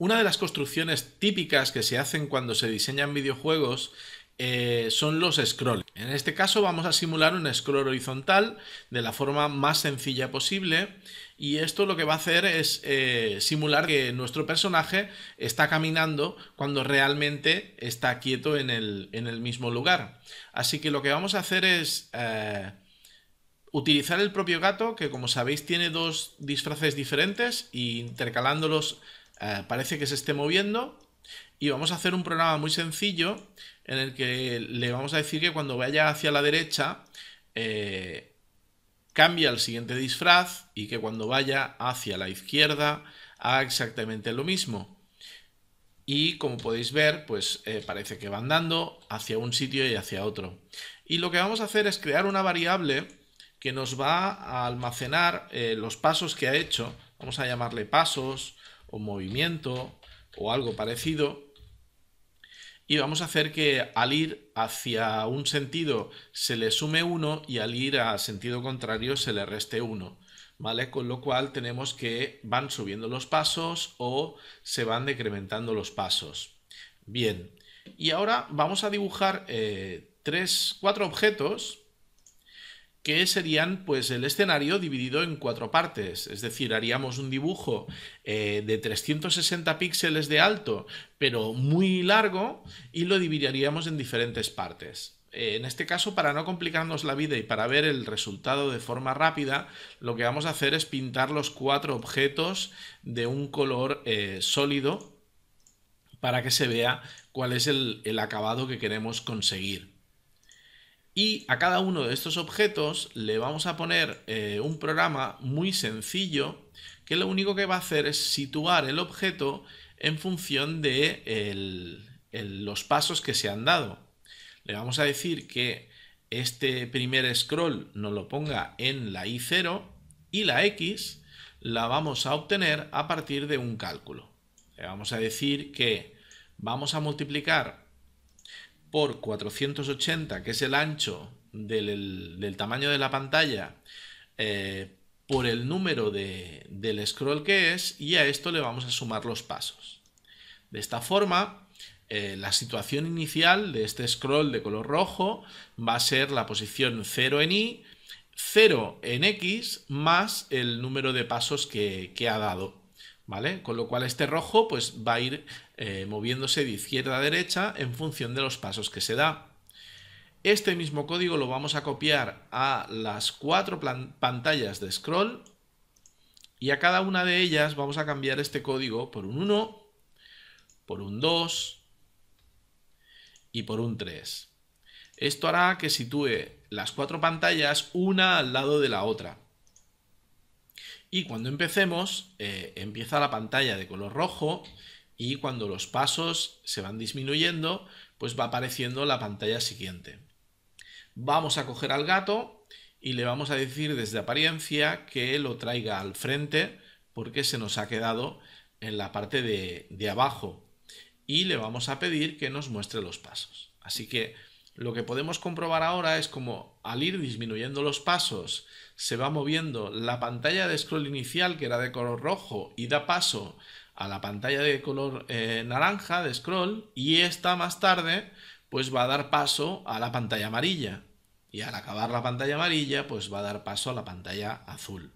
Una de las construcciones típicas que se hacen cuando se diseñan videojuegos eh, son los scrolls. En este caso vamos a simular un scroll horizontal de la forma más sencilla posible y esto lo que va a hacer es eh, simular que nuestro personaje está caminando cuando realmente está quieto en el, mismo lugar. Así que lo que vamos a hacer es eh, utilizar el propio gato que como sabéis tiene dos disfraces diferentes e intercalándolos eh, parece que se esté moviendo y vamos a hacer un programa muy sencillo en el que le vamos a decir que cuando vaya hacia la derecha eh, cambia al siguiente disfraz y que cuando vaya hacia la izquierda haga exactamente lo mismo. Y como podéis ver, pues eh, parece que va andando hacia un sitio y hacia otro. Y lo que vamos a hacer es crear una variable que nos va a almacenar los pasos que ha hecho. Vamos a llamarle pasos o movimiento o algo parecido. Y vamos a hacer que al ir hacia un sentido se le sume uno y al ir a sentido contrario se le reste uno. ¿Vale? Con lo cual tenemos que van subiendo los pasos o se van decrementando los pasos. Bien, y ahora vamos a dibujar eh, tres, cuatro objetos que serían pues el escenario dividido en cuatro partes, es decir, haríamos un dibujo eh, de 360 píxeles de alto, pero muy largo, y lo dividiríamos en diferentes partes. Eh, en este caso, para no complicarnos la vida y para ver el resultado de forma rápida, lo que vamos a hacer es pintar los cuatro objetos de un color eh, sólido para que se vea cuál es el acabado que queremos conseguir. Y a cada uno de estos objetos le vamos a poner eh, un programa muy sencillo que lo único que va a hacer es situar el objeto en función de los pasos que se han dado. Le vamos a decir que este primer scroll nos lo ponga en la Y0 y la X la vamos a obtener a partir de un cálculo. Le vamos a decir que vamos a multiplicar por 480, que es el ancho del, tamaño de la pantalla, eh, por el número del scroll que es, y a esto le vamos a sumar los pasos. De esta forma, eh, la situación inicial de este scroll de color rojo va a ser la posición 0 en Y, 0 en X, más el número de pasos que, que ha dado. ¿Vale? Con lo cual este rojo pues, va a ir eh, moviéndose de izquierda a derecha en función de los pasos que se da. Este mismo código lo vamos a copiar a las cuatro pantallas de scroll y a cada una de ellas vamos a cambiar este código por un 1, por un 2 y por un 3. Esto hará que sitúe las cuatro pantallas una al lado de la otra. Y cuando empecemos, eh, empieza la pantalla de color rojo y cuando los pasos se van disminuyendo, pues va apareciendo la pantalla siguiente. Vamos a coger al gato y le vamos a decir desde apariencia que lo traiga al frente porque se nos ha quedado en la parte de, de abajo y le vamos a pedir que nos muestre los pasos. Así que lo que podemos comprobar ahora es como al ir disminuyendo los pasos se va moviendo la pantalla de scroll inicial que era de color rojo y da paso a la pantalla de color eh, naranja de scroll y esta más tarde pues va a dar paso a la pantalla amarilla y al acabar la pantalla amarilla pues va a dar paso a la pantalla azul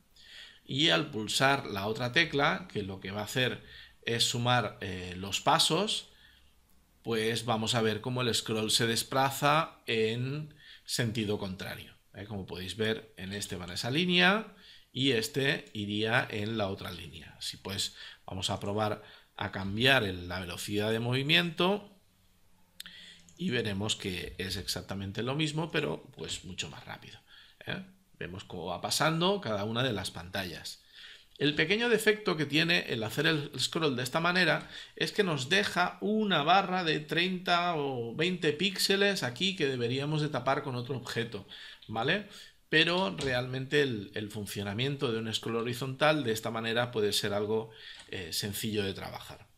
y al pulsar la otra tecla que lo que va a hacer es sumar eh, los pasos pues vamos a ver cómo el scroll se desplaza en sentido contrario ¿eh? como podéis ver en este van esa línea y este iría en la otra línea. si pues, vamos a probar a cambiar la velocidad de movimiento y veremos que es exactamente lo mismo, pero pues mucho más rápido. ¿eh? Vemos cómo va pasando cada una de las pantallas. El pequeño defecto que tiene el hacer el scroll de esta manera es que nos deja una barra de 30 o 20 píxeles aquí que deberíamos de tapar con otro objeto, ¿vale? pero realmente el, funcionamiento de un scroll horizontal de esta manera puede ser algo eh, sencillo de trabajar.